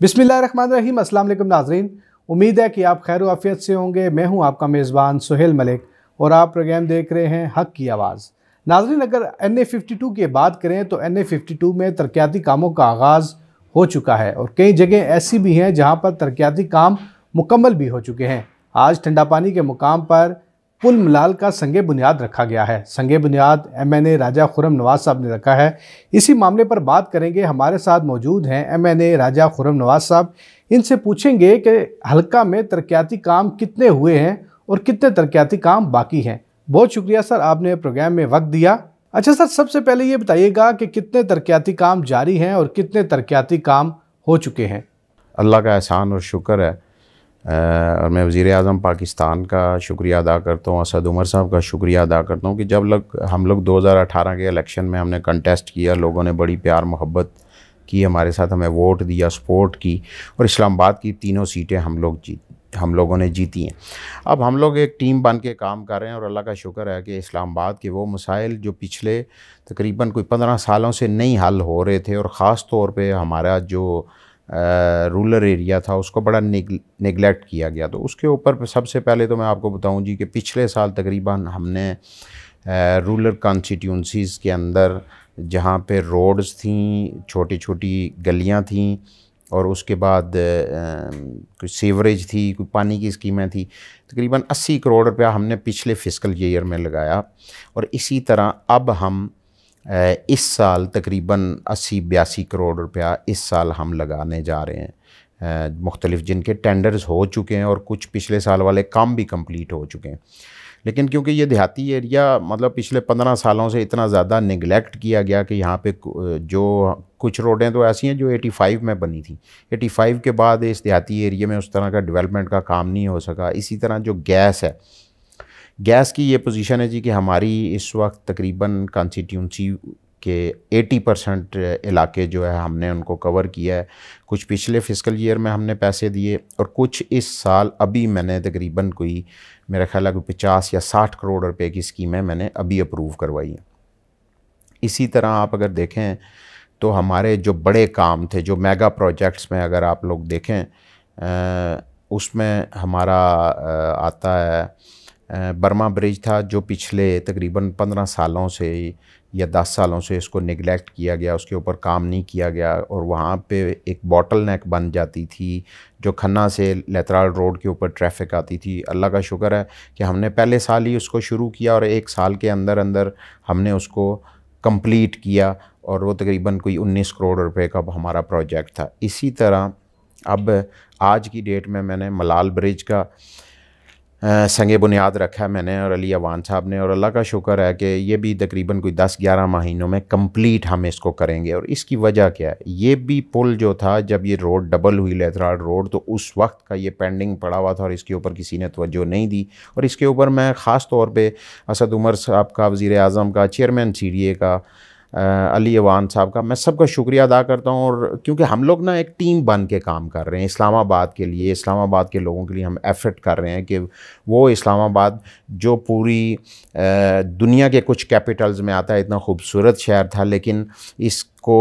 बिसमिल्ल run नाजरीन उम्मीद है कि आप खैर आफियत से होंगे मैं हूं आपका मेज़बान सुहेल मलिक और आप प्रोग्राम देख रहे हैं हक की आवाज़ नाजरीन अगर एन ए फिफ्टी टू की बात करें तो एन ए फिफ्टी टू में तरक्याती कामों का आगाज़ हो चुका है और कई जगह ऐसी भी हैं जहाँ पर तरक्याती काम मुकम्मल भी हो चुके हैं आज ठंडा पानी के मुकाम पर पुल मलाल का संगे बुनियाद रखा गया है संगे बुनियाद M N A Raja Khurram Nawaz Sahab ने रखा है इसी मामले पर बात करेंगे हमारे साथ मौजूद हैं M N A Raja Khurram Nawaz Sahab इनसे पूछेंगे कि हल्का में तरक्याती काम कितने हुए हैं और कितने तरक्याती काम बाकी हैं बहुत शुक्रिया सर आपने प्रोग्राम में वक्त दिया अच्छा सर सबसे पहले ये बताइएगा कि कितने तरक्याती काम जारी हैं और कितने तरक्याती काम हो चुके हैं अल्लाह का एहसान और शुक्र है और मैं वज़ी अजम पाकिस्तान का शुक्रिया अदा करता हूँ असद उमर साहब का शुक्रिया अदा करता हूँ कि जब लग हम लोग 2018 के इलेक्शन में हमने कंटेस्ट किया लोगों ने बड़ी प्यार मोहब्बत की हमारे साथ हमें वोट दिया सपोर्ट की और इस्लामाबाद की तीनों सीटें हम लोग जीत हम लोगों ने जीती हैं अब हम लोग एक टीम बन के काम कर रहे हैं और अल्लाह का शुक्र है कि इस्लामाबाद के वो मसाइल जो पिछले तकरीबन कोई पंद्रह सालों से नहीं हल हो रहे थे और ख़ास तौर पर हमारा जो रूलर एरिया था उसको बड़ा निगलेक्ट किया गया तो उसके ऊपर सबसे पहले तो मैं आपको बताऊं जी कि पिछले साल तकरीबन हमने रूलर कॉन्स्टिट्यूंसीज़ के अंदर जहाँ पे रोड्स थी छोटी छोटी गलियाँ थीं और उसके बाद कोई सीवरेज थी कोई पानी की स्कीमें थी तकरीबन 80 करोड़ रुपया हमने पिछले फिस्कल ईयर में लगाया और इसी तरह अब हम इस साल तकरीबन अस्सी बयासी करोड़ रुपया इस साल हम लगाने जा रहे हैं मुख्तलिफ जिनके टेंडर्स हो चुके हैं और कुछ पिछले साल वाले काम भी कंप्लीट हो चुके हैं लेकिन क्योंकि ये देहाती एरिया मतलब पिछले पंद्रह सालों से इतना ज़्यादा निगलेक्ट किया गया कि यहाँ पे जो कुछ रोडें तो ऐसी हैं जो 85 में बनी थी 85 के बाद इस देहाती एरिया में उस तरह का डेवलपमेंट का काम नहीं हो सका इसी तरह जो गैस है गैस की ये पोजीशन है जी कि हमारी इस वक्त तकरीबन कॉन्स्टिट्यूंसी के 80 परसेंट इलाके जो है हमने उनको कवर किया है कुछ पिछले फिस्कल ईयर में हमने पैसे दिए और कुछ इस साल अभी मैंने तकरीबन कोई मेरा ख्याल है कोई पचास या साठ करोड़ रुपए की स्कीमें मैंने अभी अप्रूव करवाई हैं इसी तरह आप अगर देखें तो हमारे जो बड़े काम थे जो मेगा प्रोजेक्ट्स में अगर आप लोग देखें उसमें हमारा आता है बर्मा ब्रिज था जो पिछले तकरीबन पंद्रह सालों से या दस सालों से इसको निगलेक्ट किया गया उसके ऊपर काम नहीं किया गया और वहाँ पे एक बॉटल नेक बन जाती थी जो खन्ना से लेतराल रोड के ऊपर ट्रैफिक आती थी अल्लाह का शुक्र है कि हमने पहले साल ही उसको शुरू किया और एक साल के अंदर अंदर हमने उसको कंप्लीट किया और वो तकरीबन कोई 19 करोड़ रुपए का हमारा प्रोजेक्ट था इसी तरह अब आज की डेट में मैंने मलाल ब्रिज का संगे बुनियाद रखा है मैंने और अली अवान साहब ने और अल्लाह का शुक्र है कि ये भी तकरीबन कोई दस ग्यारह महीनों में कंप्लीट हम इसको करेंगे और इसकी वजह क्या है ये भी पुल जो था जब ये रोड डबल हुई लेथराल रोड तो उस वक्त का ये पेंडिंग पड़ा हुआ था और इसके ऊपर किसी ने तोज्जो नहीं दी और इसके ऊपर मैं ख़ास तौर पर असद उमर साहब का वज़ी अजम का चेयरमैन सी डी ए का अली अवान साहब का मैं सबका शुक्रिया अदा करता हूँ और क्योंकि हम लोग ना एक टीम बन के काम कर रहे हैं इस्लामाबाद के लिए इस्लामाबाद के लोगों के लिए हम एफर्ट कर रहे हैं कि वो इस्लामाबाद जो पूरी दुनिया के कुछ कैपिटल्स में आता है इतना खूबसूरत शहर था लेकिन इसको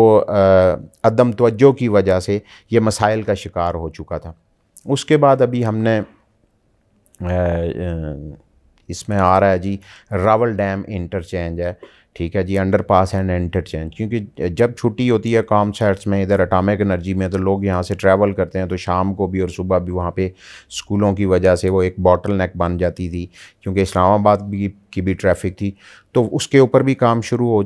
अदम तवज्जो की वजह से ये मसाइल का शिकार हो चुका था उसके बाद अभी हमने इसमें आ रहा है जी रावल डैम इंटरचेंज है ठीक है जी अंडर पास एंड इंटरचेंज क्योंकि जब छुट्टी होती है काम सेट्स में इधर अटामिक एनर्जी में तो लोग यहाँ से ट्रैवल करते हैं तो शाम को भी और सुबह भी वहाँ पे स्कूलों की वजह से वो एक बॉटल नेक बन जाती थी क्योंकि इस्लामाबाद भी की भी ट्रैफिक थी तो उसके ऊपर भी काम शुरू हो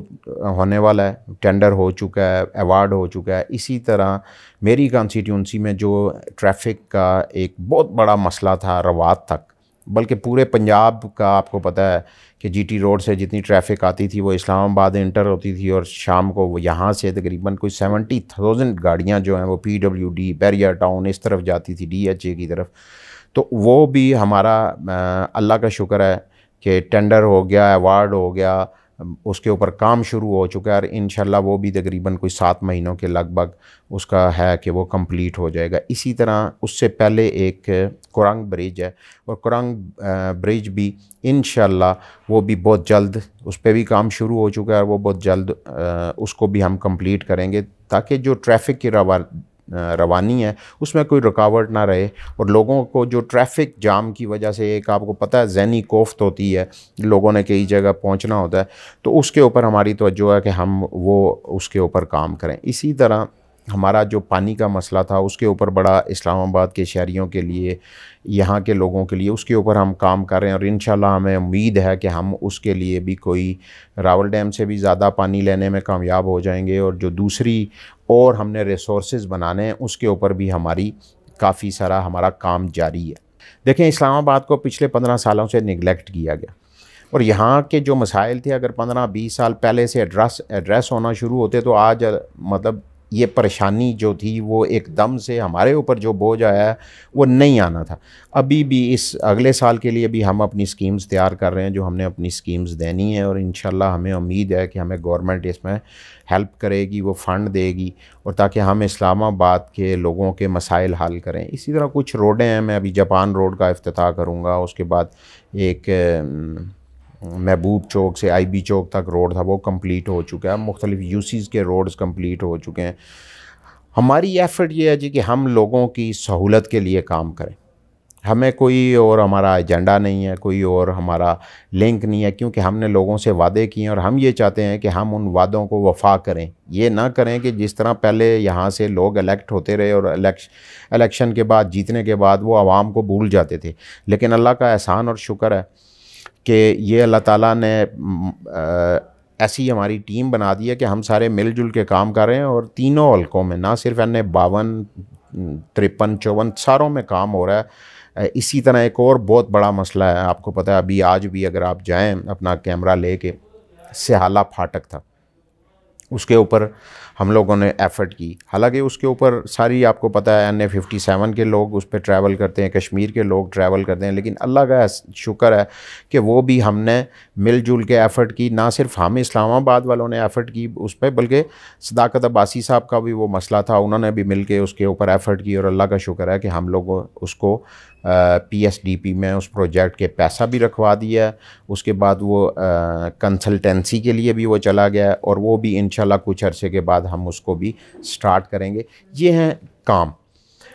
होने वाला है टेंडर हो चुका है अवार्ड हो चुका है इसी तरह मेरी कॉन्स्टिट्यूंसी में जो ट्रैफिक का एक बहुत बड़ा मसला था रवात तक बल्कि पूरे पंजाब का आपको पता है कि जीटी रोड से जितनी ट्रैफिक आती थी वो इस्लामाबाद इंटर होती थी और शाम को वो यहाँ से तकरीबन कोई सेवेंटी थाउजेंड गाड़ियाँ जो हैं वो P W D Bahria town इस तरफ जाती थी डी एच ए की तरफ तो वो भी हमारा अल्लाह का शुक्र है कि टेंडर हो गया अवार्ड हो गया उसके ऊपर काम शुरू हो चुका है और इन वो भी तकरीबन कोई सात महीनों के लगभग उसका है कि वो कंप्लीट हो जाएगा इसी तरह उससे पहले एक कुरंग ब्रिज है और कुरंग ब्रिज भी इन वो भी बहुत जल्द उस पर भी काम शुरू हो चुका है और वो बहुत जल्द उसको भी हम कंप्लीट करेंगे ताकि जो ट्रैफिक की रवा रवानी है उसमें कोई रुकावट ना रहे और लोगों को जो ट्रैफिक जाम की वजह से एक आपको पता है जहनी कोफ्त होती है लोगों ने कई जगह पहुंचना होता है तो उसके ऊपर हमारी तोज्जो है कि हम वो उसके ऊपर काम करें इसी तरह हमारा जो पानी का मसला था उसके ऊपर बड़ा इस्लामाबाद के शहरीों के लिए यहाँ के लोगों के लिए उसके ऊपर हम काम कर रहे हैं और इन हमें उम्मीद है कि हम उसके लिए भी कोई रावल डैम से भी ज़्यादा पानी लेने में कामयाब हो जाएंगे और जो दूसरी और हमने रिसोर्स बनाने हैं उसके ऊपर भी हमारी काफ़ी सारा हमारा काम जारी है देखें इस्लामाबाद को पिछले पंद्रह सालों से निगलेक्ट किया गया और यहाँ के जो मसाइल थे अगर पंद्रह बीस साल पहले से एड्रेस एड्रेस होना शुरू होते तो आज मतलब ये परेशानी जो थी वो एकदम से हमारे ऊपर जो बोझ आया वो नहीं आना था अभी भी इस अगले साल के लिए भी हम अपनी स्कीम्स तैयार कर रहे हैं जो हमने अपनी स्कीम्स देनी है और इन हमें उम्मीद है कि हमें गवर्नमेंट इसमें हेल्प करेगी वो फ़ंड देगी और ताकि हम इस्लामाबाद के लोगों के मसाइल हल करें इसी तरह कुछ रोडें हैं मैं अभी जापान रोड का अफ्ताह करूँगा उसके बाद एक महबूब चौक से आई बी चौक तक रोड था वो कम्प्लीट हो चुका है मुख्तलिफ यूसीज़ के रोड्स कम्प्लीट हो चुके हैं हमारी एफर्ट ये है जी कि हम लोगों की सहूलत के लिए काम करें हमें कोई और हमारा एजेंडा नहीं है कोई और हमारा लिंक नहीं है क्योंकि हमने लोगों से वादे किए और हम ये चाहते हैं कि हम उन वादों को वफा करें ये ना करें कि जिस तरह पहले यहाँ से लोग इलेक्ट होते रहे और इलेक्शन के बाद जीतने के बाद वो आवाम को भूल जाते थे लेकिन अल्लाह का एहसान और शुक्र है कि ये अल्लाह ताला ने ऐसी हमारी टीम बना दी है कि हम सारे मिलजुल के काम कर रहे हैं और तीनों हल्कों में ना सिर्फ अन्य बावन तिरपन चौवन सारों में काम हो रहा है इसी तरह एक और बहुत बड़ा मसला है आपको पता है अभी आज भी अगर आप जाएँ अपना कैमरा ले कर सहाला फाटक था उसके ऊपर हम लोगों ने एफ़र्ट की हालांकि उसके ऊपर सारी आपको पता है एन ए फिफ्टी सेवन के लोग उस पर ट्रैवल करते हैं कश्मीर के लोग ट्रैवल करते हैं लेकिन अल्लाह का शुक्र है कि वो भी हमने मिलजुल के एफ़र्ट की ना सिर्फ हम इस्लामाबाद वालों ने एफ़र्ट की उस पर बल्कि सदाकत अब्बासी साहब का भी वो मसला था उन्होंने भी मिल के उसके ऊपर एफ़र्ट की और अल्लाह का शुक्र है कि हम लोग उसको पीएसडीपी में उस प्रोजेक्ट के पैसा भी रखवा दिया उसके बाद वो कंसल्टेंसी के लिए भी वो चला गया और वो भी इन कुछ अरसे के बाद हम उसको भी स्टार्ट करेंगे ये हैं काम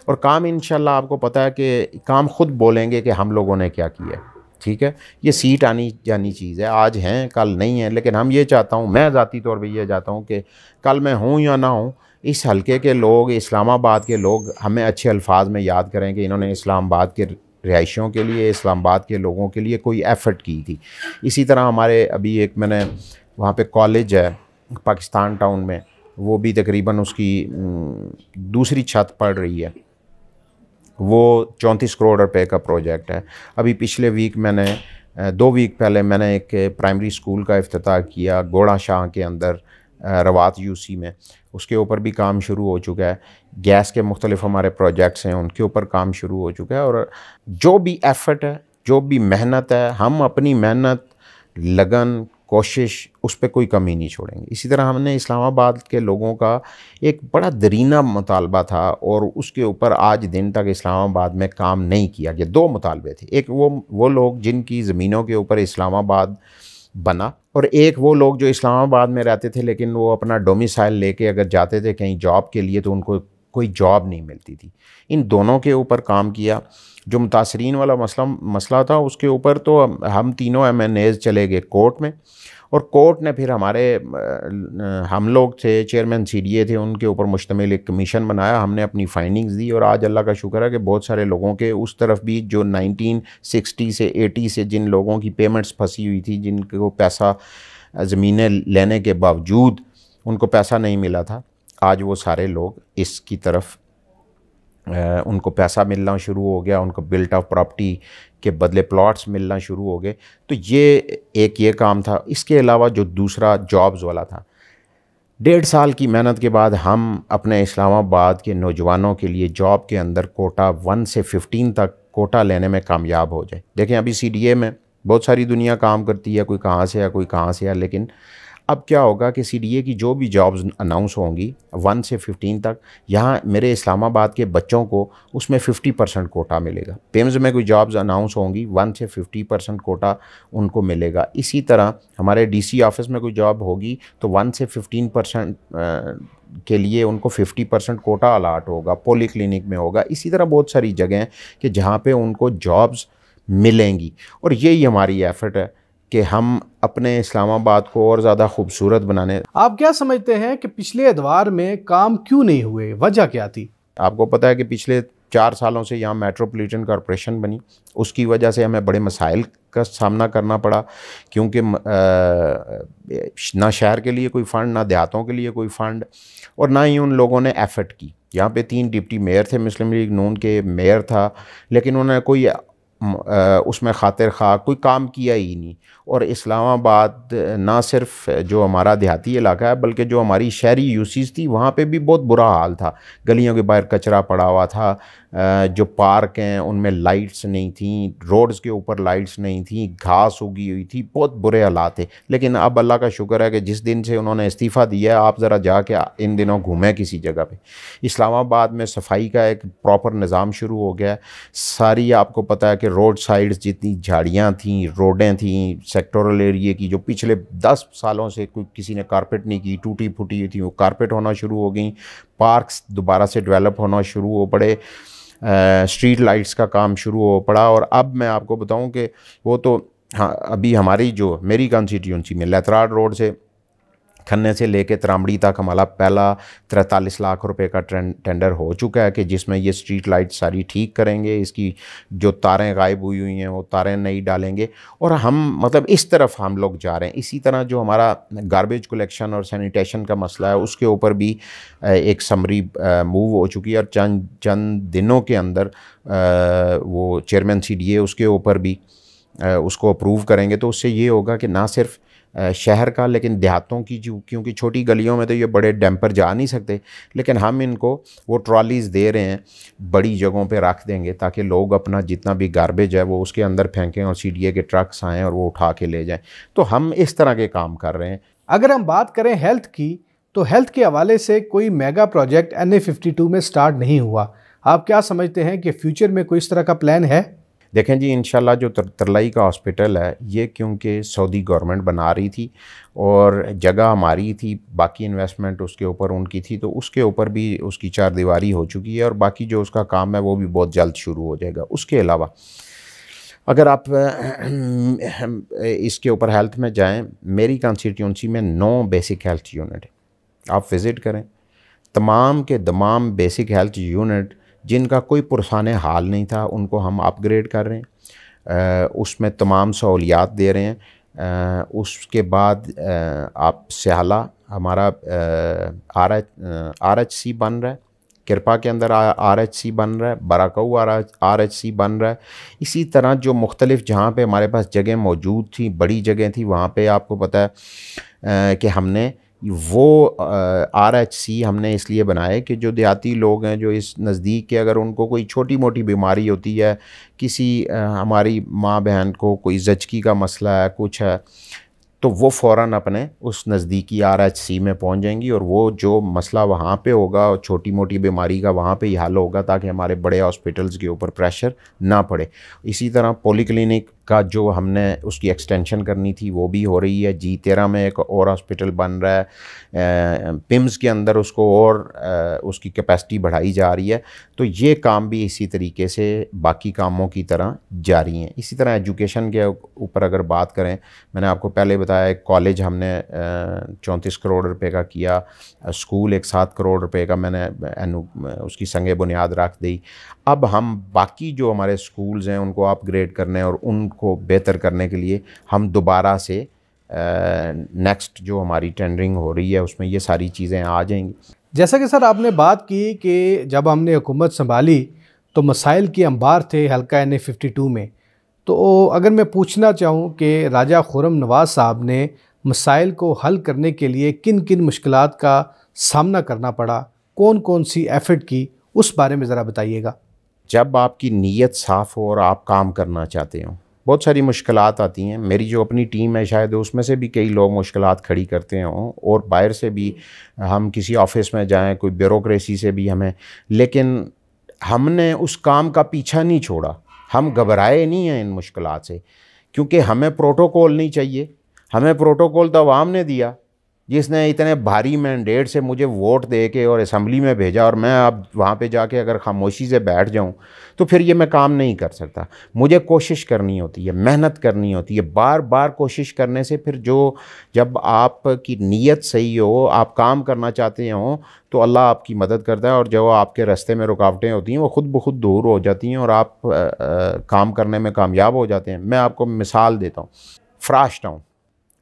और काम इन आपको पता है कि काम ख़ुद बोलेंगे कि हम लोगों ने क्या किया ठीक है ये सीट आनी जानी चीज़ है आज हैं कल नहीं है लेकिन हम ये चाहता हूँ मैं ज़ाती तौर पर यह चाहता हूँ कि कल मैं हूँ या ना हूँ इस हलके के लोग इस्लामाबाद के लोग हमें अच्छे अल्फाज में याद करें कि इन्होंने इस्लामाबाद के रहायशियों के लिए इस्लामाबाद के लोगों के लिए कोई एफ़र्ट की थी इसी तरह हमारे अभी एक मैंने वहाँ पे कॉलेज है पाकिस्तान टाउन में वो भी तकरीबन उसकी दूसरी छत पड़ रही है वो चौंतीस करोड़ रुपए का प्रोजेक्ट है अभी पिछले वीक मैंने दो वीक पहले मैंने एक प्राइमरी स्कूल का अफ्ताह किया गोड़ा शाह के अंदर रवात यूसी में उसके ऊपर भी काम शुरू हो चुका है गैस के मुख्तलिफ हमारे प्रोजेक्ट्स हैं उनके ऊपर काम शुरू हो चुका है और जो भी एफ़र्ट है जो भी मेहनत है हम अपनी मेहनत लगन कोशिश उस पर कोई कमी नहीं छोड़ेंगे इसी तरह हमने इस्लामाबाद के लोगों का एक बड़ा दरीना मुतालबा था और उसके ऊपर आज दिन तक इस्लामाबाद में काम नहीं किया गया दो मुतालबे थे एक वो वो लोग जिनकी ज़मीनों के ऊपर इस्लामाबाद बना और एक वो लोग जो इस्लामाबाद में रहते थे लेकिन वो अपना डोमिसाइल लेके अगर जाते थे कहीं जॉब के लिए तो उनको कोई जॉब नहीं मिलती थी इन दोनों के ऊपर काम किया जो मुतासरीन वाला मसला मसला था उसके ऊपर तो हम तीनों एम चले गए कोर्ट में और कोर्ट ने फिर हमारे हम लोग थे चेयरमैन सी थे उनके ऊपर मुश्तमिल एक कमीशन बनाया हमने अपनी फाइंडिंग्स दी और आज अल्लाह का शुक्र है कि बहुत सारे लोगों के उस तरफ भी जो 1960 से 80 से जिन लोगों की पेमेंट्स फंसी हुई थी जिनको पैसा ज़मीनें लेने के बावजूद उनको पैसा नहीं मिला था आज वो सारे लोग इसकी तरफ उनको पैसा मिलना शुरू हो गया उनको बिल्ट ऑफ प्रॉपर्टी के बदले प्लॉट्स मिलना शुरू हो गए तो ये एक ये काम था इसके अलावा जो दूसरा जॉब्स वाला था डेढ़ साल की मेहनत के बाद हम अपने इस्लामाबाद के नौजवानों के लिए जॉब के अंदर कोटा वन से फिफ्टीन तक कोटा लेने में कामयाब हो जाए देखें अभी सी में बहुत सारी दुनिया काम करती है कोई कहाँ से है कोई कहाँ से है लेकिन अब क्या होगा कि सी की जो भी जॉब्स अनाउंस होंगी वन से फिफ्टीन तक यहाँ मेरे इस्लामाबाद के बच्चों को उसमें फिफ्टी परसेंट कोटा मिलेगा पेम्स में कोई जॉब्स अनाउंस होंगी वन से फिफ्टी परसेंट कोटा उनको मिलेगा इसी तरह हमारे डीसी ऑफिस में कोई जॉब होगी तो वन से फिफ्टीन परसेंट के लिए उनको फिफ्टी परसेंट कोटा अलाट होगा पोली क्लिनिक में होगा इसी तरह बहुत सारी जगह हैं कि जहाँ पर उनको जॉब्स मिलेंगी और यही हमारी एफर्ट है कि हम अपने इस्लामाबाद को और ज़्यादा खूबसूरत बनाने आप क्या समझते हैं कि पिछले एतवार में काम क्यों नहीं हुए वजह क्या थी आपको पता है कि पिछले चार सालों से यहाँ मेट्रोपॉलिटन कॉरपोरेशन बनी उसकी वजह से हमें बड़े मसाइल का सामना करना पड़ा क्योंकि ना शहर के लिए कोई फ़ंड ना देहातों के लिए कोई फ़ंड और ना ही उन लोगों ने एफर्ट की यहाँ पे तीन डिप्टी मेयर थे मुस्लिम लीग नून के मेयर था लेकिन उन्होंने कोई उसमें खातिर खा कोई काम किया ही नहीं और इस्लामाबाद ना सिर्फ जो हमारा देहाती इलाका है बल्कि जो हमारी शहरी यूसीज थी वहाँ पे भी बहुत बुरा हाल था गलियों के बाहर कचरा पड़ा हुआ था जो पार्क हैं उनमें लाइट्स नहीं थी रोड्स के ऊपर लाइट्स नहीं थी घास उगी हुई थी बहुत बुरे हालात थे लेकिन अब अल्लाह का शुक्र है कि जिस दिन से उन्होंने इस्तीफ़ा दिया आप ज़रा जाके इन दिनों घूमें किसी जगह पे इस्लामाबाद में सफाई का एक प्रॉपर निज़ाम शुरू हो गया है सारी आपको पता है कि रोड साइड्स जितनी झाड़ियाँ थी रोडें थी सेक्टोरल एरिए की जो पिछले दस सालों से कोई किसी ने कारपेट नहीं की टूटी फूटी हुई थी वो कारपेट होना शुरू हो गई पार्क्स दोबारा से डेवलप होना शुरू हो पड़े स्ट्रीट लाइट्स का काम शुरू हो पड़ा और अब मैं आपको बताऊं कि वो तो हाँ अभी हमारी जो मेरी कॉन्स्टिट्यूंसी में लेतराड रोड से खन्ने से लेके त्रामड़ी तक हमारा पहला तैंतालीस लाख रुपए का टेंडर हो चुका है कि जिसमें ये स्ट्रीट लाइट सारी ठीक करेंगे इसकी जो तारें गायब हुई हुई हैं वो तारें नहीं डालेंगे और हम मतलब इस तरफ हम लोग जा रहे हैं इसी तरह जो हमारा गारबेज कलेक्शन और सैनिटेशन का मसला है उसके ऊपर भी एक समरी मूव हो चुकी है और चंद चंद दिनों के अंदर वो चेयरमैन सी डी ए उसके ऊपर भी उसको अप्रूव करेंगे तो उससे ये होगा कि ना सिर्फ शहर का लेकिन देहातों की जो क्योंकि छोटी गलियों में तो ये बड़े डैम्पर जा नहीं सकते लेकिन हम इनको वो ट्रॉलीज़ दे रहे हैं बड़ी जगहों पे रख देंगे ताकि लोग अपना जितना भी गार्बेज है वो उसके अंदर फेंकें और सी के ट्रक्स आएँ और वो उठा के ले जाएँ तो हम इस तरह के काम कर रहे हैं अगर हम बात करें हेल्थ की तो हेल्थ के हवाले से कोई मेगा प्रोजेक्ट एन में स्टार्ट नहीं हुआ आप क्या समझते हैं कि फ्यूचर में कोई इस तरह का प्लान है देखें जी इनशाला जो तर, तरलाई का हॉस्पिटल है ये क्योंकि सऊदी गवर्नमेंट बना रही थी और जगह हमारी थी बाकी इन्वेस्टमेंट उसके ऊपर उनकी थी तो उसके ऊपर भी उसकी चार दीवारी हो चुकी है और बाकी जो उसका काम है वो भी बहुत जल्द शुरू हो जाएगा उसके अलावा अगर आप इसके ऊपर हेल्थ में जाएँ मेरी कंस्टिट्यूंसी में नौ बेसिक हेल्थ यूनिट आप विज़िट करें तमाम के तमाम बेसिक हेल्थ यूनिट जिनका कोई पुरसान हाल नहीं था उनको हम अपग्रेड कर रहे हैं उसमें तमाम सहूलियात दे रहे हैं उसके बाद आप सियाला हमारा R H R H C बन रहा है कृपा के अंदर आर एच सी बन रहा है बराकऊ आर एच सी बन रहा है इसी तरह जो मुख्तलिफ़ जहाँ पे हमारे पास जगह मौजूद थी बड़ी जगह थी वहाँ पे आपको पता है कि हमने वो आर एच सी हमने इसलिए बनाए कि जो देहाती लोग हैं जो इस नज़दीक के अगर उनको कोई छोटी मोटी बीमारी होती है किसी आ, हमारी माँ बहन को कोई जचकी का मसला है कुछ है तो वो फ़ौर अपने उस नज़दीकी आर एच सी में पहुँच जाएंगी और वो जो मसला वहाँ पे होगा और छोटी मोटी बीमारी का वहाँ पे ही हल होगा ताकि हमारे बड़े हॉस्पिटल्स के ऊपर प्रेशर ना पड़े इसी तरह पोली क्लिनिक का जो हमने उसकी एक्सटेंशन करनी थी वो भी हो रही है जी तेरह में एक और हॉस्पिटल बन रहा है पिम्स के अंदर उसको और उसकी कैपेसिटी बढ़ाई जा रही है तो ये काम भी इसी तरीके से बाकी कामों की तरह जारी हैं इसी तरह एजुकेशन के ऊपर अगर बात करें मैंने आपको पहले बताया कॉलेज हमने चौंतीस करोड़ रुपये का किया स्कूल एक सात करोड़ रुपये का मैंने उसकी संग बुनियाद रख दी अब हम बाकी जो हमारे स्कूल्स हैं उनको अपग्रेड करने और उनको बेहतर करने के लिए हम दोबारा से नेक्स्ट जो हमारी टेंडरिंग हो रही है उसमें ये सारी चीज़ें आ जाएंगी जैसा कि सर आपने बात की कि जब हमने हुकूमत संभाली तो मसाइल के अंबार थे हल्का एन फिफ्टी टू में तो अगर मैं पूछना चाहूँ कि राजा खुरम नवाज़ साहब ने मसाइल को हल करने के लिए किन किन मुश्किल का सामना करना पड़ा कौन कौन सी एफर्ट की उस बारे में ज़रा बताइएगा जब आपकी नीयत साफ़ हो और आप काम करना चाहते हो बहुत सारी मुश्किल आती हैं मेरी जो अपनी टीम है शायद उसमें से भी कई लोग मुश्किल खड़ी करते हों और बाहर से भी हम किसी ऑफिस में जाएं कोई ब्यूरोसी से भी हमें लेकिन हमने उस काम का पीछा नहीं छोड़ा हम घबराए नहीं हैं इन मुश्किल से क्योंकि हमें प्रोटोकॉल नहीं चाहिए हमें प्रोटोकॉल तो आवाम ने दिया जिसने इतने भारी मैंडेट से मुझे वोट दे के और असम्बली में भेजा और मैं अब वहाँ पे जाके अगर खामोशी से बैठ जाऊँ तो फिर ये मैं काम नहीं कर सकता मुझे कोशिश करनी होती है मेहनत करनी होती है बार बार कोशिश करने से फिर जो जब आपकी नीयत सही हो आप काम करना चाहते हों तो अल्लाह आपकी मदद करता है और जो आपके रास्ते में रुकावटें होती हैं वो ख़ुद ब खुद दूर हो जाती हैं और आप आ, आ, काम करने में कामयाब हो जाते हैं मैं आपको मिसाल देता हूँ फ्राश टाउन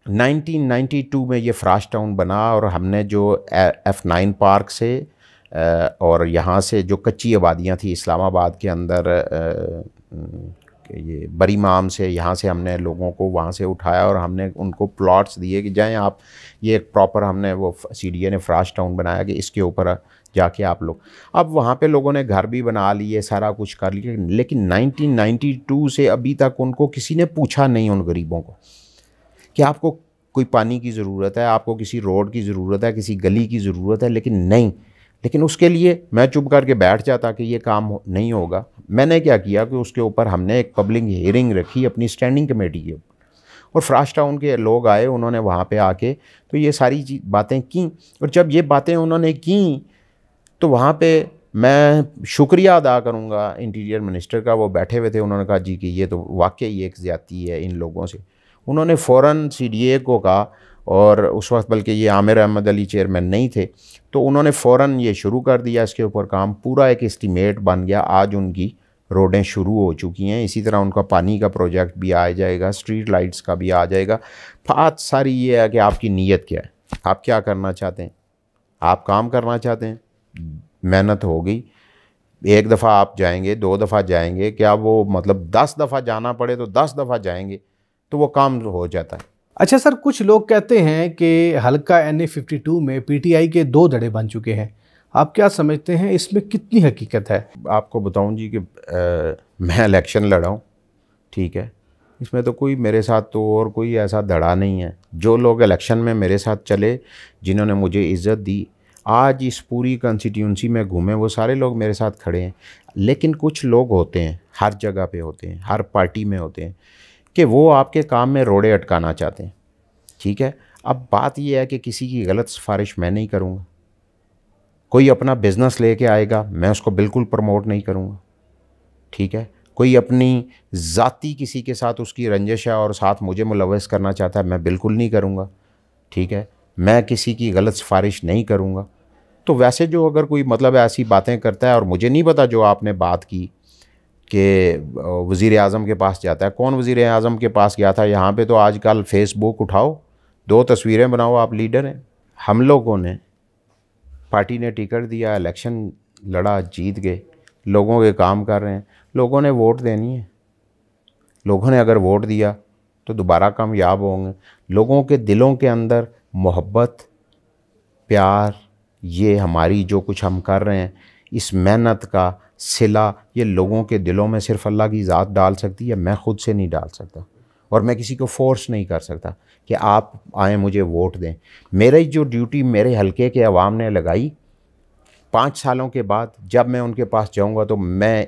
1992 में ये फ्राश टाउन बना और हमने जो एफ़ नाइन पार्क से और यहाँ से जो कच्ची आबादियाँ थी इस्लामाबाद के अंदर ये बरी माम से यहाँ से हमने लोगों को वहाँ से उठाया और हमने उनको प्लॉट्स दिए कि जाएँ आप ये एक प्रॉपर हमने वो सी डी ए ने फ्राश टाउन बनाया कि इसके ऊपर जाके आप लोग अब वहाँ पे लोगों ने घर भी बना लिए सारा कुछ कर लिया लेकिन 1992 से अभी तक उनको किसी ने पूछा नहीं उन गरीबों को कि आपको कोई पानी की ज़रूरत है आपको किसी रोड की ज़रूरत है किसी गली की ज़रूरत है लेकिन नहीं लेकिन उसके लिए मैं चुप करके बैठ जाता कि ये काम हो, नहीं होगा मैंने क्या किया कि उसके ऊपर हमने एक पब्लिक हियरिंग रखी अपनी स्टैंडिंग कमेटी के ऊपर और फ्राश टाउन के लोग आए उन्होंने वहाँ पे आके तो ये सारी बातें की और जब ये बातें उन्होंने की तो वहाँ पे मैं शुक्रिया अदा करूँगा इंटीरियर मिनिस्टर का वो बैठे हुए थे उन्होंने कहा जी कि ये तो वाकई एक ज्यादा है इन लोगों से उन्होंने फ़ौर सी को कहा और उस वक्त बल्कि ये आमिर अहमद अली चेयरमैन नहीं थे तो उन्होंने फ़ौर ये शुरू कर दिया इसके ऊपर काम पूरा एक इस्टीमेट बन गया आज उनकी रोडें शुरू हो चुकी हैं इसी तरह उनका पानी का प्रोजेक्ट भी आ जाएगा स्ट्रीट लाइट्स का भी आ जाएगा बात सारी ये है कि आपकी नीयत क्या है आप क्या करना चाहते हैं आप काम करना चाहते हैं मेहनत हो गई एक दफ़ा आप जाएंगे दो दफ़ा जाएंगे क्या वो मतलब दस दफ़ा जाना पड़े तो दस दफ़ा जाएंगे तो वो काम हो जाता है अच्छा सर कुछ लोग कहते हैं कि हल्का एन ए फिफ्टी टू में पी टी आई के दो धड़े बन चुके हैं आप क्या समझते हैं इसमें कितनी हकीकत है आपको बताऊं जी कि आ, मैं इलेक्शन लड़ा हूँ ठीक है इसमें तो कोई मेरे साथ तो और कोई ऐसा धड़ा नहीं है जो लोग इलेक्शन में मेरे साथ चले जिन्होंने मुझे इज़्ज़त दी आज इस पूरी कंस्टिट्यूंसी में घूमे वो सारे लोग मेरे साथ खड़े हैं लेकिन कुछ लोग होते हैं हर जगह पे होते हैं हर पार्टी में होते हैं कि वो आपके काम में रोड़े अटकाना चाहते हैं ठीक है अब बात यह है कि किसी की गलत सिफारिश मैं नहीं करूँगा कोई अपना बिज़नेस लेके आएगा मैं उसको बिल्कुल प्रमोट नहीं करूँगा ठीक है कोई अपनी ज़ाती किसी के साथ उसकी रंजिश है और साथ मुझे मुलवस करना चाहता है मैं बिल्कुल नहीं करूँगा ठीक है मैं किसी की गलत सिफारिश नहीं करूँगा तो वैसे जो अगर कोई मतलब ऐसी बातें करता है और मुझे नहीं पता जो आपने बात की कि वज़ी अजम के पास जाता है कौन वज़ी अजम के पास गया था यहाँ पर तो आज कल फेसबुक उठाओ दो तस्वीरें बनाओ आप लीडर हैं हम लोगों ने पार्टी ने टिकट दिया इलेक्शन लड़ा जीत गए लोगों के काम कर रहे हैं लोगों ने वोट देनी है लोगों ने अगर वोट दिया तो दोबारा कामयाब होंगे लोगों के दिलों के अंदर मोहब्बत प्यार ये हमारी जो कुछ हम कर रहे हैं इस मेहनत का सिला ये लोगों के दिलों में सिर्फ अल्लाह की ज़ात डाल सकती है मैं ख़ुद से नहीं डाल सकता और मैं किसी को फोर्स नहीं कर सकता कि आप आए मुझे वोट दें मेरी जो ड्यूटी मेरे हलके के अवाम ने लगाई पाँच सालों के बाद जब मैं उनके पास जाऊँगा तो मैं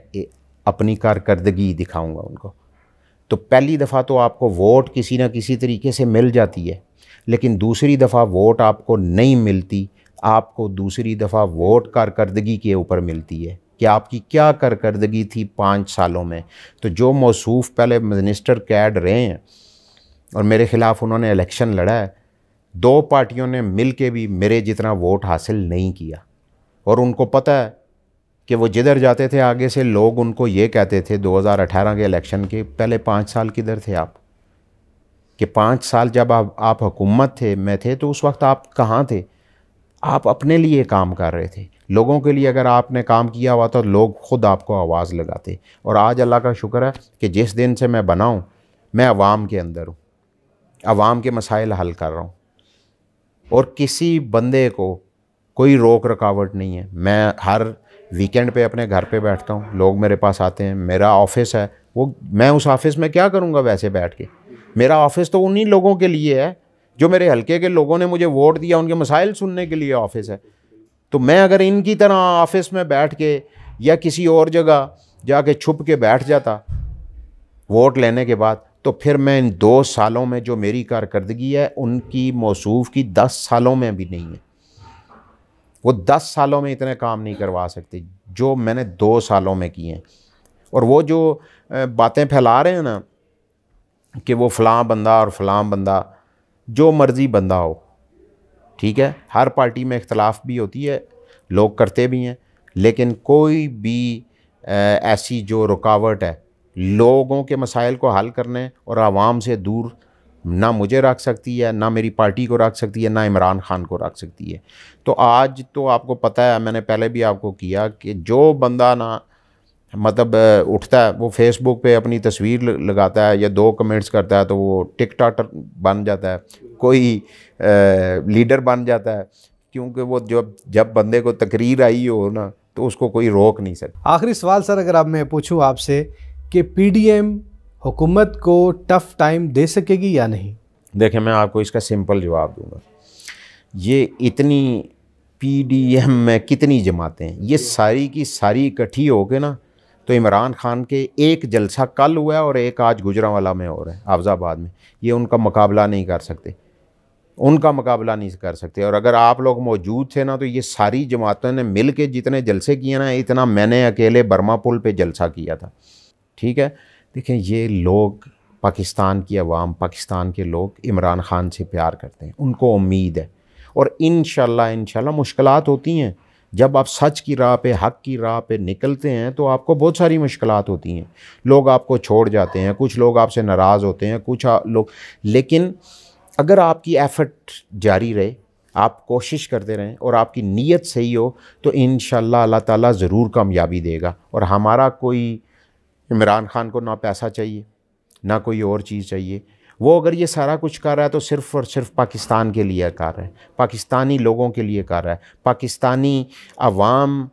अपनी कारकर्दगी दिखाऊँगा उनको तो पहली दफ़ा तो आपको वोट किसी न किसी तरीके से मिल जाती है लेकिन दूसरी दफ़ा वोट आपको नहीं मिलती आपको दूसरी दफ़ा वोट कारकर्दगी के ऊपर मिलती है कि आपकी क्या कारकर्दगी थी पाँच सालों में तो जो मौसूफ पहले मिनिस्टर कैड रहे हैं और मेरे ख़िलाफ़ उन्होंने इलेक्शन लड़ा है दो पार्टियों ने मिल के भी मेरे जितना वोट हासिल नहीं किया और उनको पता है कि वो जिधर जाते थे आगे से लोग उनको ये कहते थे 2018 के इलेक्शन के पहले पाँच साल किधर थे आप कि पाँच साल जब आप आप हुकूमत थे मैं थे तो उस वक्त आप कहाँ थे आप अपने लिए काम कर रहे थे लोगों के लिए अगर आपने काम किया हुआ तो लोग खुद आपको आवाज़ लगाते और आज अल्लाह का शुक्र है कि जिस दिन से मैं बनाऊँ मैं अवाम के अंदर हूँ अवाम के मसाइल हल कर रहा हूँ और किसी बंदे को कोई रोक रकावट नहीं है मैं हर वीकेंड पे अपने घर पे बैठता हूँ लोग मेरे पास आते हैं मेरा ऑफिस है वो मैं उस ऑफिस में क्या करूँगा वैसे बैठ के मेरा ऑफिस तो उन्हीं लोगों के लिए है जो मेरे हल्के के लोगों ने मुझे वोट दिया उनके मसाइल सुनने के लिए ऑफिस है तो मैं अगर इनकी तरह ऑफिस में बैठ के या किसी और जगह जाके छुप के बैठ जाता वोट लेने के बाद तो फिर मैं इन दो सालों में जो मेरी कारकर्दगी है उनकी मौसूफ की दस सालों में भी नहीं है वो दस सालों में इतने काम नहीं करवा सकते जो मैंने दो सालों में किए हैं और वो जो बातें फैला रहे हैं ना कि वो फलां बंदा और फलां बंदा जो मर्ज़ी बंदा हो ठीक है हर पार्टी में इख्तलाफ भी होती है लोग करते भी हैं लेकिन कोई भी ऐसी जो रुकावट है लोगों के मसाइल को हल करने और आवाम से दूर ना मुझे रख सकती है ना मेरी पार्टी को रख सकती है ना इमरान खान को रख सकती है तो आज तो आपको पता है मैंने पहले भी आपको किया कि जो बंदा ना मतलब उठता है वो फेसबुक पे अपनी तस्वीर लगाता है या दो कमेंट्स करता है तो वो टिक टाटर बन जाता है कोई लीडर बन जाता है क्योंकि वो जब जब बंदे को तकरीर आई हो ना तो उसको कोई रोक नहीं सकता आखिरी सवाल सर अगर आप मैं पूछूँ आपसे कि पीडीएम हुकूमत को टफ़ टाइम दे सकेगी या नहीं देखिए मैं आपको इसका सिंपल जवाब दूंगा ये इतनी पीडीएम में कितनी जमातें हैं ये सारी की सारी इकट्ठी होके ना तो इमरान खान के एक जलसा कल हुआ है और एक आज गुजरावाला में हो रहा है आफज़ाबाद में ये उनका मुकाबला नहीं कर सकते उनका मुकाबला नहीं कर सकते और अगर आप लोग मौजूद थे ना तो ये सारी जमातों ने मिल के जितने जलसे किए ना इतना मैंने अकेले बर्मा पुल पर जलसा किया था ठीक है देखें ये लोग पाकिस्तान की आवाम पाकिस्तान के लोग इमरान ख़ान से प्यार करते हैं उनको उम्मीद है और इन शाला इन मुश्किल होती हैं जब आप सच की राह पे हक की राह पे निकलते हैं तो आपको बहुत सारी मुश्किल होती हैं लोग आपको छोड़ जाते हैं कुछ लोग आपसे नाराज़ होते हैं कुछ लोग लेकिन अगर आपकी एफ़र्ट जारी रहे आप कोशिश करते रहें और आपकी नीयत सही हो तो इन अल्लाह ताला ज़रूर कामयाबी देगा और हमारा कोई इमरान खान को ना पैसा चाहिए ना कोई और चीज़ चाहिए वो अगर ये सारा कुछ कर रहा है तो सिर्फ़ और सिर्फ पाकिस्तान के लिए कर रहा है पाकिस्तानी लोगों के लिए कर रहा है पाकिस्तानी आवाम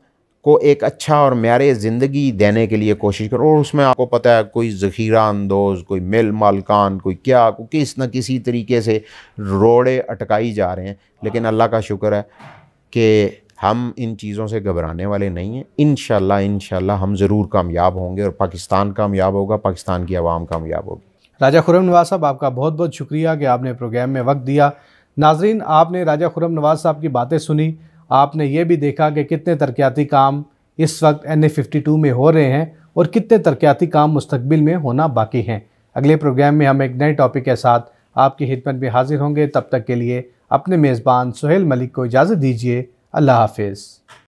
को एक अच्छा और मैार ज़िंदगी देने के लिए कोशिश करो और उसमें आपको पता है कोई ज़ख़ीरा अंदोज़ कोई मिल मालकान कोई क्या को किस न किसी तरीके से रोड़े अटकाई जा रहे हैं लेकिन अल्लाह का शुक्र है कि हम इन चीज़ों से घबराने वाले नहीं हैं इन शाह हम ज़रूर कामयाब होंगे और पाकिस्तान कामयाब होगा पाकिस्तान की आवाम कामयाब होगी राजा खुरम नवाज साहब आपका बहुत बहुत शुक्रिया कि आपने प्रोग्राम में वक्त दिया नाजरीन आपने राजा खुरम नवाज साहब की बातें सुनी आपने ये भी देखा कि कितने तरक्याती काम इस वक्त एन ए फिफ्टी टू में हो रहे हैं और कितने तरक्याती काम मुस्तबिल में होना बाकी हैं अगले प्रोग्राम में हम एक नए टॉपिक के साथ आपकी हिदमत में हाजिर होंगे तब तक के लिए अपने मेज़बान सुहेल मलिक को इजाज़त दीजिए अल्लाह हाफिज़